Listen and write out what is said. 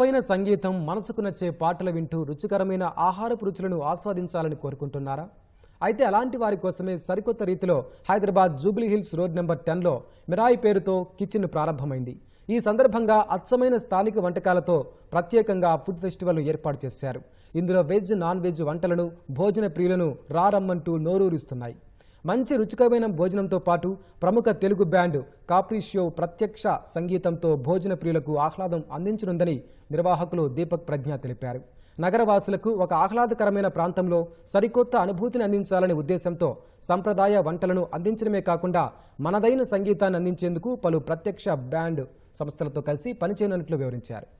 పైన సంగీతం మనసుకు నచ్చే పాటలు వింటూ రుచికరమైన ఆహారపు రుచులను ఆస్వాదించాలని కోరుకుంటున్నారా అయితే అలాంటి వారి కోసమే సరికొత్త రీతిలో హైదరాబాద్ జూబ్లీ హిల్స్ రోడ్ నెంబర్ టెన్లో మిరాయి పేరుతో కిచెన్ ప్రారంభమైంది ఈ సందర్భంగా అచ్చమైన స్థానిక వంటకాలతో ప్రత్యేకంగా ఫుడ్ ఫెస్టివల్ ఏర్పాటు చేశారు ఇందులో వెజ్ నాన్ వెజ్ వంటలను భోజన ప్రియులను రారమ్మంటూ నోరూరిస్తున్నాయి మంచి రుచికరమైన భోజనంతో పాటు ప్రముఖ తెలుగు బ్యాండ్ కాప్రీ ప్రత్యక్ష సంగీతంతో భోజన ప్రియులకు ఆహ్లాదం అందించనుందని నిర్వాహకులు దీపక్ ప్రజ్ఞ తెలిపారు నగరవాసులకు ఒక ఆహ్లాదకరమైన ప్రాంతంలో సరికొత్త అనుభూతిని అందించాలనే ఉద్దేశంతో సంప్రదాయ వంటలను అందించడమే కాకుండా మనదైన సంగీతాన్ని అందించేందుకు పలు ప్రత్యక్ష బ్యాండ్ సంస్థలతో కలిసి పనిచేయనున్నట్లు వివరించారు